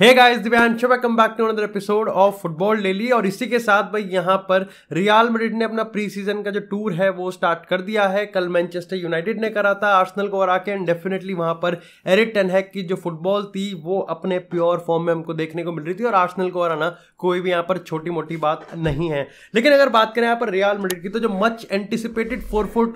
guys welcome back to another episode of football daily और इसी के साथ भाई यहाँ पर रियाल मेड्रिड ने अपना प्री सीजन का जो टूर है वो स्टार्ट कर दिया है कल मैनचेस्टर यूनाइटेड ने करा था आर्सनल को हरा के एंड डेफिनेटली वहाँ पर एरिक हैक की जो फुटबॉल थी वो अपने प्योर फॉर्म में हमको देखने को मिल रही थी और आर्सनल को हराना कोई भी यहाँ पर छोटी मोटी बात नहीं है लेकिन अगर बात करें यहाँ पर रियाल मेड्रिड की तो जो मच एंटिसिपेटेड फोर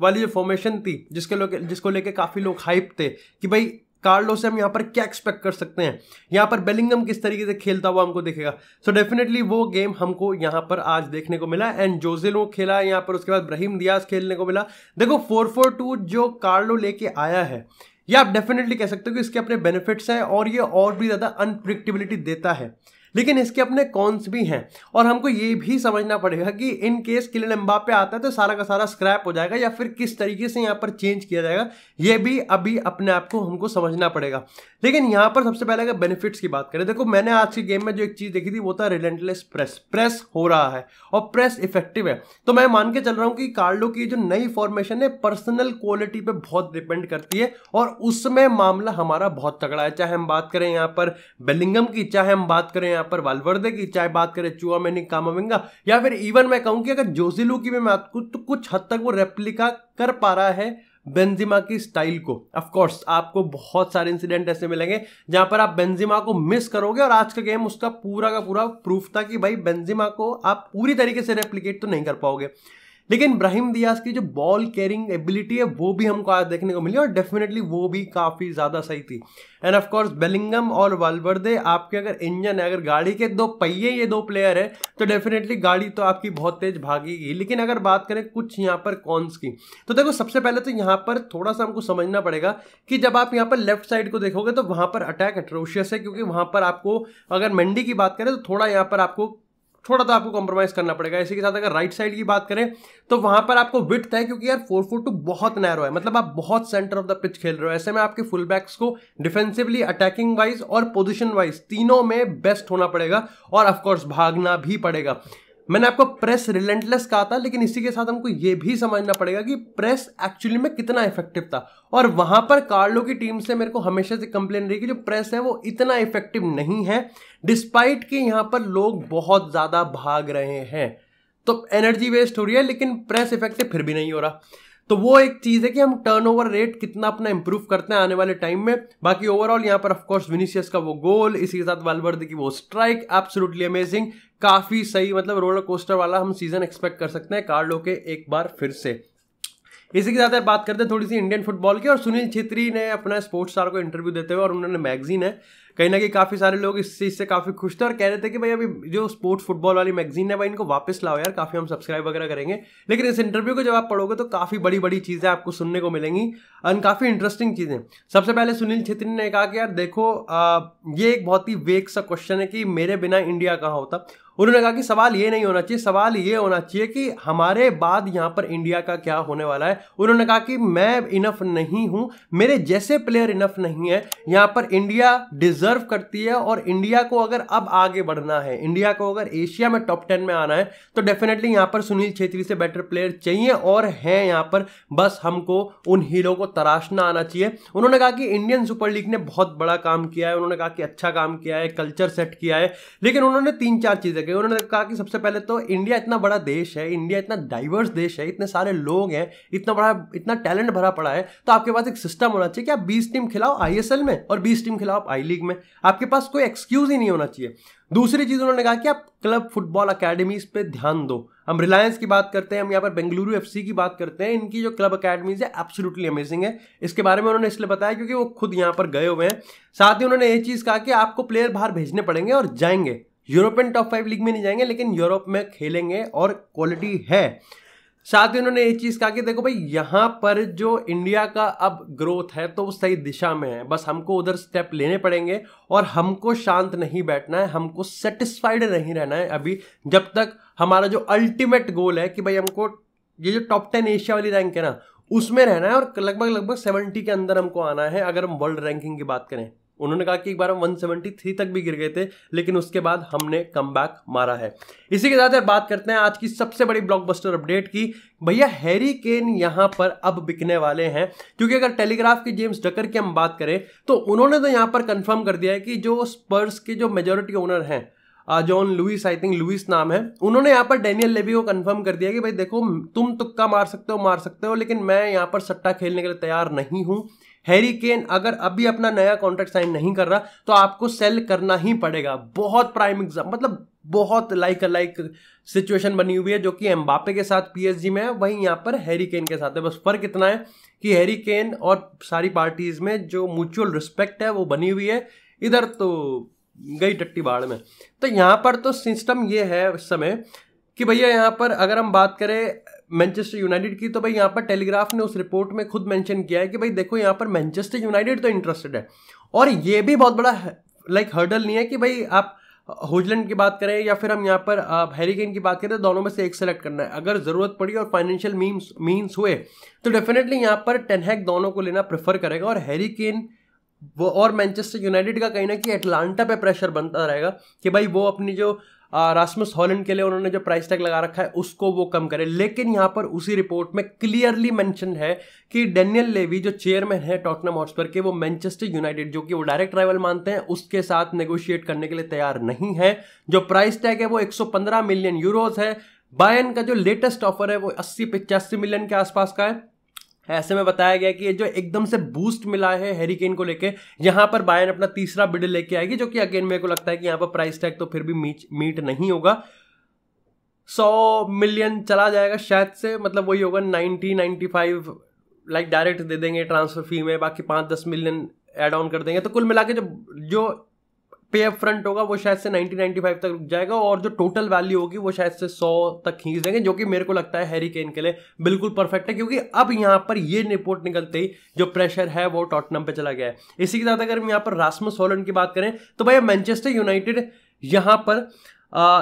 वाली जो फॉर्मेशन थी जिसके लोग जिसको लेके काफ़ी लोग हाइप थे कि भाई कार्लो से हम यहाँ पर क्या एक्सपेक्ट कर सकते हैं यहाँ पर बेलिंगम किस तरीके से खेलता हुआ हमको देखेगा सो so डेफिनेटली वो गेम हमको यहाँ पर आज देखने को मिला एंड जोजेलो खेला यहाँ पर उसके बाद ब्रहीम दियाज खेलने को मिला देखो फोर फोर टू जो कार्लो लेके आया है ये आप डेफिनेटली कह सकते हो कि इसके अपने बेनिफिट्स हैं और ये और भी ज़्यादा अनप्रिडिक्टेबिलिटी देता है लेकिन इसके अपने कॉन्स भी हैं और हमको ये भी समझना पड़ेगा कि इन केस किलियन एम्बापे आता है तो सारा का सारा स्क्रैप हो जाएगा या फिर किस तरीके से यहाँ पर चेंज किया जाएगा ये भी अभी अपने आप को हमको समझना पड़ेगा लेकिन यहाँ पर सबसे पहले अगर बेनिफिट्स की बात करें देखो मैंने आज की गेम में जो एक चीज़ देखी थी वो था रिलेंटलेस प्रेस प्रेस हो रहा है और प्रेस इफेक्टिव है तो मैं मान के चल रहा हूँ कि कार्डो की जो नई फॉर्मेशन है पर्सनल क्वालिटी पर बहुत डिपेंड करती है और उसमें मामला हमारा बहुत तगड़ा है चाहे हम बात करें यहाँ पर बेलिंगम की चाहे हम बात करें यहाँ यहाँ पर वालवर्दे की चाहे बात करें चुआ मैनी कामाविंगा या फिर इवन मैं कहूँ कि अगर जोजिलू की भी मैं तो कुछ हद तक वो रेप्लिका कर पा रहा है बेंजिमा की स्टाइल को ऑफ कोर्स आपको बहुत सारे इंसिडेंट ऐसे मिलेंगे जहां पर आप बेंजिमा को मिस करोगे और आज का गेम उसका पूरा का पूरा प्रूफ था कि भाई बेंजिमा को आप पूरी तरीके से रेप्लिकेट तो नहीं कर पाओगे लेकिन इब्राहिम दियाज की जो बॉल कैरिंग एबिलिटी है वो भी हमको आज देखने को मिली और डेफिनेटली वो भी काफ़ी ज़्यादा सही थी एंड ऑफकोर्स बेलिंगम और वालवर्दे आपके अगर इंजन है अगर गाड़ी के दो पहिए ये दो प्लेयर है तो डेफिनेटली गाड़ी तो आपकी बहुत तेज भागेगी लेकिन अगर बात करें कुछ यहाँ पर कॉन्स की तो देखो सबसे पहले तो यहाँ पर थोड़ा सा हमको समझना पड़ेगा कि जब आप यहाँ पर लेफ्ट साइड को देखोगे तो वहाँ पर अटैक एट्रोशियस है क्योंकि वहाँ पर आपको अगर मंडी की बात करें तो थोड़ा यहाँ पर आपको थोड़ा तो आपको कॉम्प्रोमाइज करना पड़ेगा इसी के साथ अगर राइट साइड की बात करें तो वहां पर आपको विथ है क्योंकि यार फोर फोर टू बहुत नैरो है मतलब आप बहुत सेंटर ऑफ द पिच खेल रहे हो ऐसे में आपके फुल बैक्स को डिफेंसिवली अटैकिंग वाइज और पोजिशन वाइज तीनों में बेस्ट होना पड़ेगा और ऑफकोर्स भागना भी पड़ेगा मैंने आपको प्रेस रिलेंटलेस कहा था लेकिन इसी के साथ हमको ये भी समझना पड़ेगा कि प्रेस एक्चुअली में कितना इफेक्टिव था और वहां पर कार्लो की टीम से मेरे को हमेशा से कंप्लेन रही कि जो प्रेस है वो इतना इफेक्टिव नहीं है डिस्पाइट कि यहाँ पर लोग बहुत ज़्यादा भाग रहे हैं तो एनर्जी वेस्ट हो रही है लेकिन प्रेस इफेक्टिव फिर भी नहीं हो रहा तो वो एक चीज है कि हम टर्नओवर रेट कितना अपना इंप्रूव करते हैं आने वाले टाइम में बाकी ओवरऑल यहां पर ऑफकोर्स विनीशियस का वो गोल इसी के साथ वालवर्द की वो स्ट्राइक एब्सोलूटली अमेजिंग काफी सही मतलब रोलर कोस्टर वाला हम सीजन एक्सपेक्ट कर सकते हैं कार्लो के एक बार फिर से इसी के साथ बात करते हैं थोड़ी सी इंडियन फुटबॉल की और सुनील छेत्री ने अपना स्पोर्ट्स स्टार को इंटरव्यू देते हुए और उन्होंने मैगजीन है कहीं ना कहीं काफ़ी सारे लोग इस चीज़ से काफ़ी खुश थे और कह रहे थे कि भाई अभी जो स्पोर्ट्स फुटबॉल वाली मैगजीन है भाई इनको वापस लाओ यार काफ़ी हम सब्सक्राइब वगैरह करेंगे लेकिन इस इंटरव्यू को जब आप पढ़ोगे तो काफ़ी बड़ी बड़ी चीज़ें आपको सुनने को मिलेंगी एंड काफ़ी इंटरेस्टिंग चीज़ें सबसे पहले सुनील छेत्री ने कहा कि यार देखो आ, ये एक बहुत ही वेग सा क्वेश्चन है कि मेरे बिना इंडिया कहाँ होता उन्होंने कहा कि सवाल ये नहीं होना चाहिए सवाल ये होना चाहिए कि हमारे बाद यहाँ पर इंडिया का क्या होने वाला है उन्होंने कहा कि मैं इनफ नहीं हूँ मेरे जैसे प्लेयर इनफ नहीं है यहाँ पर इंडिया डिजर्व करती है और इंडिया को अगर अब आगे बढ़ना है इंडिया को अगर एशिया में टॉप टेन में आना है तो डेफिनेटली यहाँ पर सुनील छेत्री से बेटर प्लेयर चाहिए और हैं यहाँ पर बस हमको उन हीरो को तराशना आना चाहिए उन्होंने कहा कि इंडियन सुपर लीग ने बहुत बड़ा काम किया है उन्होंने कहा कि अच्छा काम किया है कल्चर सेट किया है लेकिन उन्होंने तीन चार चीज़ें सके उन्होंने कहा कि सबसे पहले तो इंडिया इतना बड़ा देश है इंडिया इतना डाइवर्स देश है इतने सारे लोग हैं इतना बड़ा इतना टैलेंट भरा पड़ा है तो आपके पास एक सिस्टम होना चाहिए कि आप बीस टीम खिलाओ आई में और बीस टीम खिलाओ आप आई लीग में आपके पास कोई एक्सक्यूज ही नहीं होना चाहिए दूसरी चीज़ उन्होंने कहा कि आप क्लब फुटबॉल अकेडमीज पे ध्यान दो हम रिलायंस की बात करते हैं हम यहाँ पर बेंगलुरु एफसी की बात करते हैं इनकी जो क्लब अकेडमीज है एब्सोल्युटली अमेजिंग है इसके बारे में उन्होंने इसलिए बताया क्योंकि वो खुद यहाँ पर गए हुए हैं साथ ही उन्होंने ये चीज़ कहा कि आपको प्लेयर बाहर भेजने पड़ेंगे और जाएंगे यूरोपियन टॉप फाइव लीग में नहीं जाएंगे लेकिन यूरोप में खेलेंगे और क्वालिटी है साथ ही उन्होंने ये चीज़ कहा कि देखो भाई यहाँ पर जो इंडिया का अब ग्रोथ है तो वो सही दिशा में है बस हमको उधर स्टेप लेने पड़ेंगे और हमको शांत नहीं बैठना है हमको सेटिस्फाइड नहीं रहना है अभी जब तक हमारा जो अल्टीमेट गोल है कि भाई हमको ये जो टॉप टेन एशिया वाली रैंक है ना उसमें रहना है और लगभग लगभग सेवेंटी के अंदर हमको आना है अगर हम वर्ल्ड रैंकिंग की बात करें उन्होंने कहा कि एक बार हम 173 तक भी गिर गए थे लेकिन उसके बाद हमने कम मारा है इसी के साथ यार बात करते हैं आज की सबसे बड़ी ब्लॉकबस्टर अपडेट की भैया हैरी केन यहां पर अब बिकने वाले हैं क्योंकि अगर टेलीग्राफ के जेम्स डकर की हम बात करें तो उन्होंने तो यहां पर कंफर्म कर दिया है कि जो स्पर्स के जो मेजोरिटी ओनर हैं John Lewis I think Lewis नाम है उन्होंने यहाँ पर डेनियल लेवी को कंफर्म कर दिया कि भाई देखो तुम तुक्का मार सकते हो मार सकते हो लेकिन मैं यहाँ पर सट्टा खेलने के लिए तैयार नहीं हूँ हैरी केन अगर अभी अपना नया कॉन्ट्रैक्ट साइन नहीं कर रहा तो आपको सेल करना ही पड़ेगा बहुत प्राइम एग्जाम मतलब बहुत लाइक लाइक सिचुएशन बनी हुई है जो कि एम्बापे के साथ पीएसजी में है वहीं यहाँ पर हैरी केन के साथ है बस फर्क इतना है कि हैरी केन और सारी पार्टीज में जो म्यूचुअल रिस्पेक्ट है वो बनी हुई है इधर तो गई टट्टी बाढ़ में तो यहाँ पर तो सिस्टम ये है इस समय कि भैया यहाँ पर अगर हम बात करें मैनचेस्टर यूनाइटेड की तो भाई यहाँ पर टेलीग्राफ ने उस रिपोर्ट में खुद मेंशन किया है कि भाई देखो यहाँ पर मैनचेस्टर यूनाइटेड तो इंटरेस्टेड है और ये भी बहुत बड़ा लाइक हर्डल नहीं है कि भाई आप होजलैंड की बात करें या फिर हम यहाँ पर हैरीकेन की बात करें तो दोनों में से एक सेलेक्ट करना है अगर ज़रूरत पड़ी और फाइनेंशियल मीन्स मीन्स हुए तो डेफिनेटली यहाँ पर टेनहैक दोनों को लेना प्रेफर करेगा और हैरीकेन वो और मैनचेस्टर यूनाइटेड का कहीं ना कि एटलांटा पे प्रेशर बनता रहेगा कि भाई वो अपनी जो रासमस हॉलैंड के लिए उन्होंने जो प्राइस टैग लगा रखा है उसको वो कम करे लेकिन यहाँ पर उसी रिपोर्ट में क्लियरली मैंशन है कि डेनियल लेवी जो चेयरमैन है टॉटनम हॉटस्पर के वो मैनचेस्टर यूनाइटेड जो कि वो डायरेक्ट ट्राइवल मानते हैं उसके साथ नेगोशिएट करने के लिए तैयार नहीं है जो प्राइस टैग है वो 115 मिलियन यूरोज है बायन का जो लेटेस्ट ऑफर है वो अस्सी पिचासी मिलियन के आसपास का है ऐसे में बताया गया कि ये जो एकदम से बूस्ट मिला है हेरिकेन को लेके यहाँ पर बायन अपना तीसरा बिड लेके आएगी जो कि अगेन मेरे को लगता है कि यहाँ पर प्राइस टैग तो फिर भी मीट मीट नहीं होगा सौ मिलियन चला जाएगा शायद से मतलब वही होगा ninety ninety five like direct दे देंगे ट्रांसफर फी में बाकी पाँच दस मिलियन एड ऑन कर देंगे तो कुल मिला के जो जो पे अप फ्रंट होगा वो शायद से 1995 तक रुक जाएगा और जो टोटल वैल्यू होगी वो शायद से 100 तक खींच देंगे जो कि मेरे को लगता है हैरी केन के लिए बिल्कुल परफेक्ट है क्योंकि अब यहाँ पर ये रिपोर्ट निकलते ही जो प्रेशर है वो टॉटनम पे चला गया है इसी के साथ अगर हम यहाँ पर रासमस सोलन की बात करें तो भैया मैनचेस्टर यूनाइटेड यहाँ पर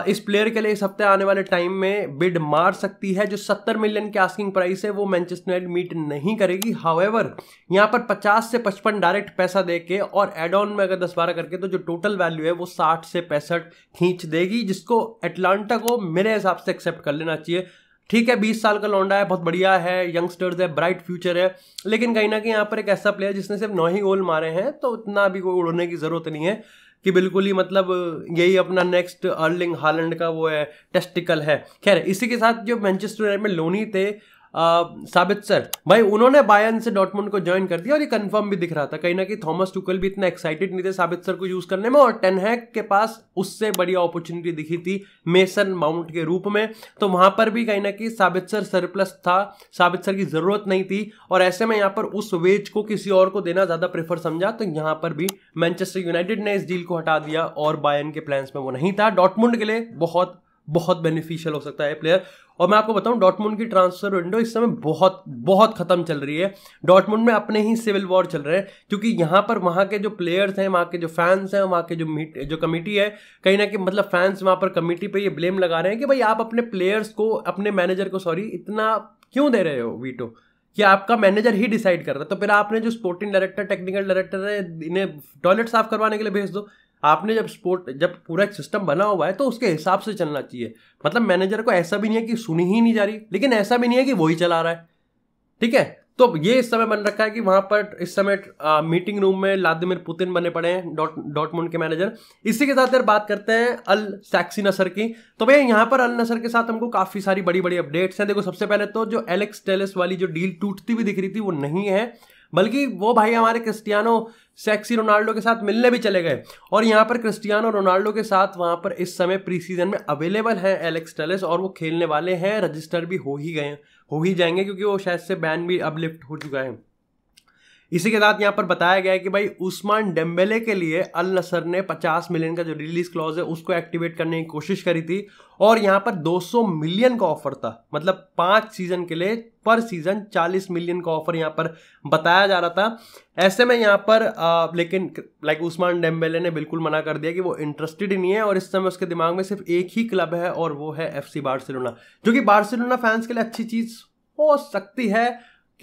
इस प्लेयर के लिए इस हफ्ते आने वाले टाइम में बिड मार सकती है जो सत्तर मिलियन की आस्किंग प्राइस है वो मैनचेस्टर यूनाइटेड मीट नहीं करेगी हावेवर यहाँ पर पचास से पचपन डायरेक्ट पैसा दे के और एड ऑन में अगर दस बारह करके तो जो टोटल वैल्यू है वो साठ से पैंसठ खींच देगी जिसको एटलांटा को मेरे हिसाब से एक्सेप्ट कर लेना चाहिए ठीक है बीस साल का लौंडा है बहुत बढ़िया है यंगस्टर्स है ब्राइट फ्यूचर है लेकिन कहीं ना कहीं यहाँ पर एक ऐसा प्लेयर जिसने सिर्फ नौ ही गोल मारे हैं तो उतना भी कोई उड़ने की ज़रूरत नहीं है कि बिल्कुल ही मतलब यही अपना नेक्स्ट अर्लिंग हालैंड का वो है टेस्टिकल है खैर इसी के साथ जो मैनचेस्टर में लोनी थे साबित सर भाई उन्होंने बायन से डॉटमुंड को ज्वाइन कर दिया और ये कंफर्म भी दिख रहा था कहीं ना कहीं थॉमस टूकल भी इतना एक्साइटेड नहीं थे साबित सर को यूज करने में और टेनहैक के पास उससे बड़ी अपॉर्चुनिटी दिखी थी मेसन माउंट के रूप में तो वहां पर भी कहीं ना कहीं साबित सर सरप्लस था साबित सर की जरूरत नहीं थी और ऐसे में यहाँ पर उस वेज को किसी और को देना ज्यादा प्रेफर समझा तो यहाँ पर भी मैनचेस्टर यूनाइटेड ने इस डील को हटा दिया और बायन के प्लान्स में वो नहीं था डॉटमुंड के लिए बहुत बहुत बेनिफिशियल हो सकता है प्लेयर और मैं आपको बताऊं डॉटमुंड की ट्रांसफर विंडो इस समय बहुत बहुत खत्म चल रही है डॉटमुंड में अपने ही सिविल वॉर चल रहे हैं क्योंकि यहाँ पर वहाँ के जो प्लेयर्स हैं वहाँ के जो फैंस हैं वहाँ के जो मीट जो कमेटी है कहीं ना कहीं मतलब फैंस वहाँ पर कमेटी पे ये ब्लेम लगा रहे हैं कि भाई आप अपने प्लेयर्स को अपने मैनेजर को सॉरी इतना क्यों दे रहे हो वीटो कि आपका मैनेजर ही डिसाइड कर रहा है तो फिर आपने जो स्पोर्टिंग डायरेक्टर टेक्निकल डायरेक्टर है इन्हें टॉयलेट साफ करवाने के लिए भेज दो आपने जब स्पोर्ट जब पूरा एक सिस्टम बना हुआ है तो उसके हिसाब से चलना चाहिए मतलब मैनेजर को ऐसा भी नहीं है कि सुनी ही नहीं जा रही लेकिन ऐसा भी नहीं है कि वही चला रहा है ठीक है तो ये इस समय बन रखा है कि वहां पर इस समय आ, मीटिंग रूम में व्लादिमिर पुतिन बने पड़े हैं डॉट डॉटमुंड के मैनेजर इसी के साथ यार बात करते हैं अल सैक्सी नसर की तो भैया यहाँ पर अल नसर के साथ हमको काफी सारी बड़ी बड़ी अपडेट्स हैं देखो सबसे पहले तो जो एलेक्स टेलिस वाली जो डील टूटती हुई दिख रही थी वो नहीं है बल्कि वो भाई हमारे क्रिस्टियानो सेक्सी रोनाल्डो के साथ मिलने भी चले गए और यहाँ पर क्रिस्टियानो रोनाल्डो के साथ वहाँ पर इस समय प्री सीजन में अवेलेबल हैं एलेक्स टेलिस और वो खेलने वाले हैं रजिस्टर भी हो ही गए हो ही जाएंगे क्योंकि वो शायद से बैन भी अब लिफ्ट हो चुका है इसी के साथ यहाँ पर बताया गया है कि भाई उस्मान डेम्बेले के लिए अल नसर ने 50 मिलियन का जो रिलीज क्लॉज है उसको एक्टिवेट करने की कोशिश करी थी और यहाँ पर 200 मिलियन का ऑफर था मतलब पांच सीजन के लिए पर सीजन 40 मिलियन का ऑफर यहाँ पर बताया जा रहा था ऐसे में यहाँ पर आ, लेकिन लाइक उस्मान डेम्बेले ने बिल्कुल मना कर दिया कि वो इंटरेस्टेड ही नहीं है और इस समय उसके दिमाग में सिर्फ एक ही क्लब है और वो है एफ बार्सिलोना जो कि बार्सिलोना फैंस के लिए अच्छी चीज़ हो सकती है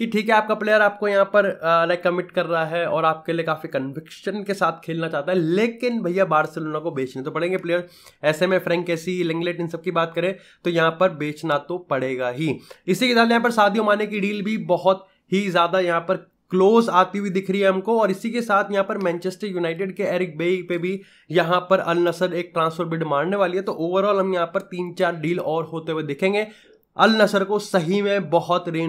कि ठीक है आपका प्लेयर आपको यहाँ पर लाइक कमिट कर रहा है और आपके लिए काफ़ी कन्विक्शन के साथ खेलना चाहता है लेकिन भैया बार्सिलोना को बेचने तो पड़ेंगे प्लेयर ऐसे में फ्रेंक कैसी लिंगलेट इन सब की बात करें तो यहाँ पर बेचना तो पड़ेगा ही इसी के साथ यहाँ पर शादियों माने की डील भी बहुत ही ज़्यादा यहाँ पर क्लोज आती हुई दिख रही है हमको और इसी के साथ यहाँ पर मैनचेस्टर यूनाइटेड के एरिक बे पे भी यहाँ पर अल नसर एक ट्रांसफर बिड मारने वाली है तो ओवरऑल हम यहाँ पर तीन चार डील और होते हुए दिखेंगे अल नसर को सही में बहुत री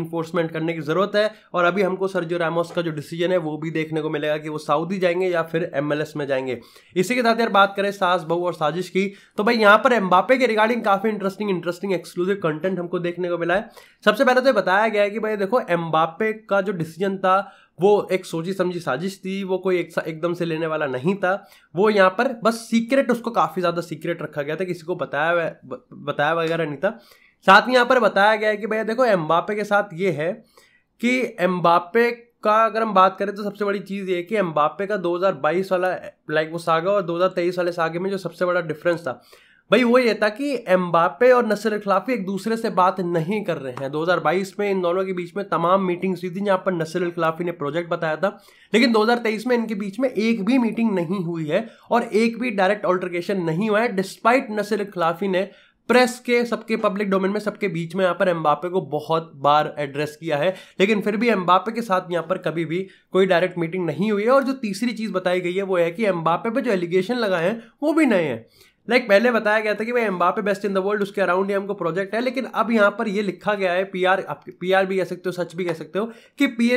करने की ज़रूरत है और अभी हमको सरजो रामोस का जो डिसीजन है वो भी देखने को मिलेगा कि वो सऊदी जाएंगे या फिर एम में जाएंगे इसी के साथ यार बात करें सास बहू और साजिश की तो भाई यहाँ पर एम्बापे के रिगार्डिंग काफ़ी इंटरेस्टिंग इंटरेस्टिंग एक्सक्लूसिव कंटेंट हमको देखने को मिला है सबसे पहले तो ये बताया गया है कि भाई देखो एम्बापे का जो डिसीजन था वो एक सोची समझी साजिश थी वो कोई एक एकदम से लेने वाला नहीं था वो यहाँ पर बस सीक्रेट उसको काफ़ी ज़्यादा सीक्रेट रखा गया था किसी को बताया बताया वगैरह नहीं था साथ ही यहाँ पर बताया गया है कि भैया देखो एम्बापे के साथ ये है कि एम्बापे का अगर हम बात करें तो सबसे बड़ी चीज़ ये कि एम्बापे का 2022 वाला लाइक वो सागा और 2023 वाले सागे में जो सबसे बड़ा डिफरेंस था भाई वो ये था कि एम्बापे और नसर खिलाफी एक दूसरे से बात नहीं कर रहे हैं 2022 में इन दोनों के बीच में तमाम मीटिंग्स हुई थी जहाँ पर नसर खिलाफी ने प्रोजेक्ट बताया था लेकिन 2023 में इनके बीच में एक भी मीटिंग नहीं हुई है और एक भी डायरेक्ट ऑल्टरकेशन नहीं हुआ है डिस्पाइट नसर खिलाफी ने प्रेस के सबके पब्लिक डोमेन में सबके बीच में यहाँ पर एम्बापे को बहुत बार एड्रेस किया है लेकिन फिर भी एम्बापे के साथ यहाँ पर कभी भी कोई डायरेक्ट मीटिंग नहीं हुई है और जो तीसरी चीज़ बताई गई है वो है कि एम्बापे पे जो एलिगेशन लगाए हैं वो भी नए हैं लाइक पहले बताया गया था कि भाई Mbappe best in the world उसके अराउंड ही हमको प्रोजेक्ट है लेकिन अब यहाँ पर ये लिखा गया है पीआर पी आर भी कह सकते हो सच भी कह सकते हो कि पी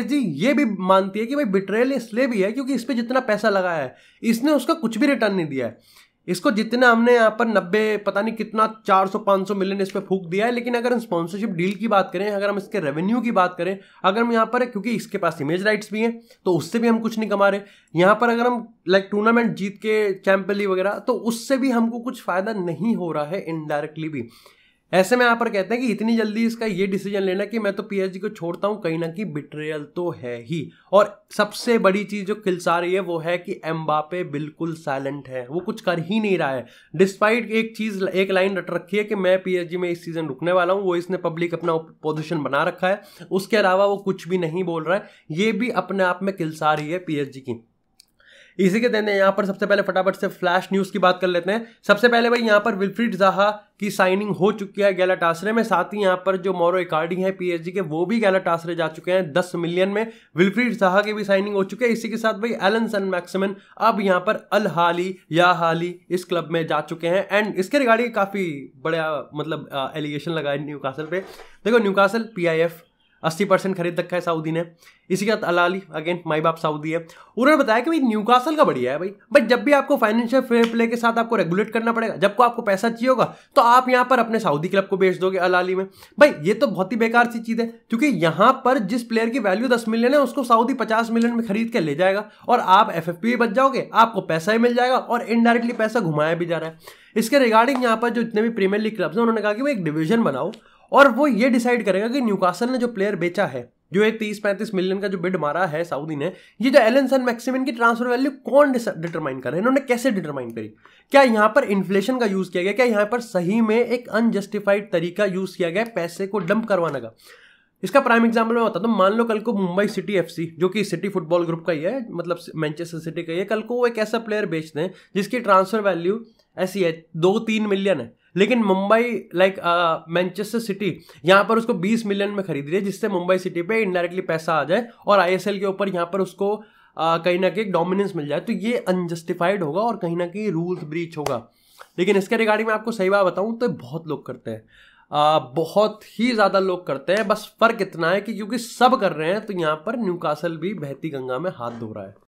ये भी मानती है कि भाई बिट्रेल इसलिए भी है क्योंकि इस पर जितना पैसा लगाया है इसने उसका कुछ भी रिटर्न नहीं दिया है इसको जितना हमने यहाँ पर नब्बे पता नहीं कितना 400-500 मिलियन इस पर फूक दिया है लेकिन अगर हम स्पॉन्सरशिप डील की बात करें अगर हम इसके रेवेन्यू की बात करें अगर हम यहाँ पर क्योंकि इसके पास इमेज राइट्स भी हैं तो उससे भी हम कुछ नहीं कमा रहे यहाँ पर अगर हम लाइक टूर्नामेंट जीत के चैंपियन वगैरह तो उससे भी हमको कुछ फ़ायदा नहीं हो रहा है इनडायरेक्टली भी ऐसे में यहाँ पर कहते हैं कि इतनी जल्दी इसका ये डिसीजन लेना कि मैं तो पीएचडी को छोड़ता हूँ कहीं ना कहीं बिट्रेयल तो है ही और सबसे बड़ी चीज़ जो किलसा रही है वो है कि एम्बापे बिल्कुल साइलेंट है वो कुछ कर ही नहीं रहा है डिस्पाइट एक चीज़ एक लाइन रट रखी है कि मैं पीएचडी में इस सीज़न रुकने वाला हूँ वो इसने पब्लिक अपना पोजिशन बना रखा है उसके अलावा वो कुछ भी नहीं बोल रहा है ये भी अपने आप में खिलसा रही है पीएचडी की इसी के देने यहाँ पर सबसे पहले फटाफट से फ्लैश न्यूज की बात कर लेते हैं सबसे पहले भाई यहाँ पर विल्फ्रीड जहा की साइनिंग हो चुकी है गैला टासरे में साथ ही यहाँ पर जो मोरो इकार्डी है पीएचडी के वो भी गैला टासरे जा चुके हैं दस मिलियन में विल्फ्रीड जहा की भी साइनिंग हो चुकी है इसी के साथ भाई एलन सन मैक्सिमन अब यहाँ पर अल हाली या हाली इस क्लब में जा चुके हैं एंड इसके रिगार्डिंग काफी बड़ा मतलब एलिगेशन लगा है न्यू पे देखो Newcastle P I F अस्सी परसेंट खरीद रखा है सऊदी ने इसी के साथ अलाली अगेन माई बाप सऊदी है उन्होंने बताया कि भाई न्यूकासल का बढ़िया है भाई बट जब भी आपको फाइनेंशियल फेयर प्ले के साथ आपको रेगुलेट करना पड़ेगा जब को आपको पैसा चाहिए होगा तो आप यहाँ पर अपने सऊदी क्लब को बेच दोगे अलाली में भाई ये तो बहुत ही बेकार सी चीज़ है क्योंकि यहाँ पर जिस प्लेयर की वैल्यू दस मिलियन है उसको सऊदी पचास मिलियन में खरीद के ले जाएगा और आप एफ एफ बच जाओगे आपको पैसा ही मिल जाएगा और इनडायरेक्टली पैसा घुमाया भी जा रहा है इसके रिगार्डिंग यहाँ पर जो जितने भी प्रीमियर लीग क्लब्स हैं उन्होंने कहा कि वो एक डिवीजन बनाओ और वो ये डिसाइड करेगा कि न्यूकासल ने जो प्लेयर बेचा है जो एक तीस पैंतीस मिलियन का जो बिड मारा है सऊदी ने ये जो एलन सन मैक्सिमिन की ट्रांसफर वैल्यू कौन डिटरमाइन कर है इन्होंने कैसे डिटरमाइन करी क्या यहाँ पर इन्फ्लेशन का यूज़ किया गया क्या यहाँ पर सही में एक अनजस्टिफाइड तरीका यूज़ किया गया पैसे को डंप करवाने का इसका प्राइम एग्जाम्पल मैं बताता हूँ मान लो कल को मुंबई सिटी एफ जो कि सिटी फुटबॉल ग्रुप का ही है मतलब मैनचेस्टर सिटी का ही है कल को वो एक ऐसा प्लेयर बेचते हैं जिसकी ट्रांसफर वैल्यू ऐसी है दो तीन मिलियन है लेकिन मुंबई लाइक मैनचेस्टर सिटी यहाँ पर उसको 20 मिलियन में खरीद रही है जिससे मुंबई सिटी पे इनडायरेक्टली पैसा आ जाए और आईएसएल के ऊपर यहाँ पर उसको uh, कहीं ना कहीं डोमिनेंस मिल जाए तो ये अनजस्टिफाइड होगा और कहीं ना कहीं रूल्स ब्रीच होगा लेकिन इसके रिगार्डिंग मैं आपको सही बात बताऊँ तो बहुत लोग करते हैं आ, uh, बहुत ही ज़्यादा लोग करते हैं बस फर्क इतना है कि क्योंकि सब कर रहे हैं तो यहाँ पर न्यूकासल भी बहती गंगा में हाथ धो रहा है